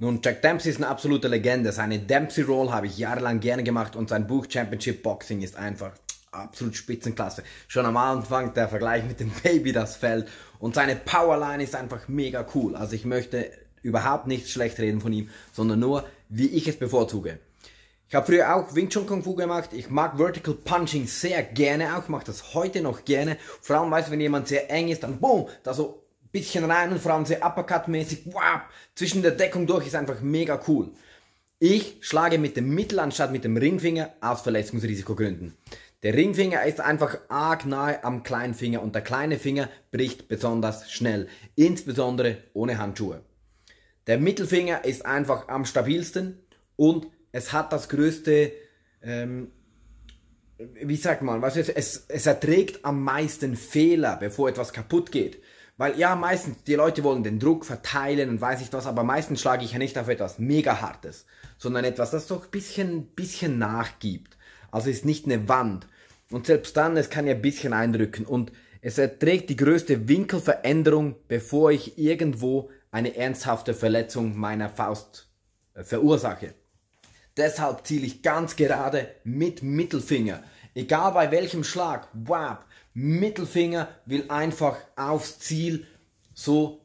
Nun, Jack Dempsey ist eine absolute Legende. Seine Dempsey Roll habe ich jahrelang gerne gemacht und sein Buch Championship Boxing ist einfach absolut Spitzenklasse. Schon am Anfang der Vergleich mit dem Baby das fällt und seine Powerline ist einfach mega cool. Also ich möchte überhaupt nichts schlecht reden von ihm, sondern nur, wie ich es bevorzuge. Ich habe früher auch Wing Chun Kung Fu gemacht. Ich mag Vertical Punching sehr gerne auch, Ich mache das heute noch gerne. Vor allem, weißt du, wenn jemand sehr eng ist, dann boom, da so bisschen rein und vor allem sehr Uppercut-mäßig, wow, zwischen der Deckung durch ist einfach mega cool. Ich schlage mit dem Mittel anstatt mit dem Ringfinger aus Verletzungsrisikogründen. Der Ringfinger ist einfach arg nahe am kleinen Finger und der kleine Finger bricht besonders schnell, insbesondere ohne Handschuhe. Der Mittelfinger ist einfach am stabilsten und es hat das größte, ähm, wie sagt man, was ist, es, es erträgt am meisten Fehler, bevor etwas kaputt geht. Weil ja, meistens, die Leute wollen den Druck verteilen und weiß ich was, aber meistens schlage ich ja nicht auf etwas mega hartes, sondern etwas, das doch ein bisschen, bisschen nachgibt. Also ist nicht eine Wand. Und selbst dann, es kann ja ein bisschen eindrücken und es erträgt die größte Winkelveränderung, bevor ich irgendwo eine ernsthafte Verletzung meiner Faust äh, verursache. Deshalb ziele ich ganz gerade mit Mittelfinger. Egal bei welchem Schlag, wap, Mittelfinger will einfach aufs Ziel, so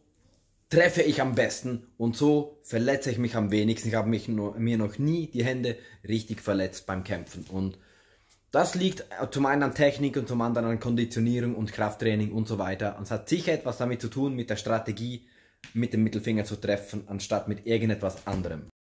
treffe ich am besten und so verletze ich mich am wenigsten. Ich habe mich nur, mir noch nie die Hände richtig verletzt beim Kämpfen und das liegt äh, zum einen an Technik und zum anderen an Konditionierung und Krafttraining und so weiter. Und es hat sicher etwas damit zu tun, mit der Strategie, mit dem Mittelfinger zu treffen, anstatt mit irgendetwas anderem.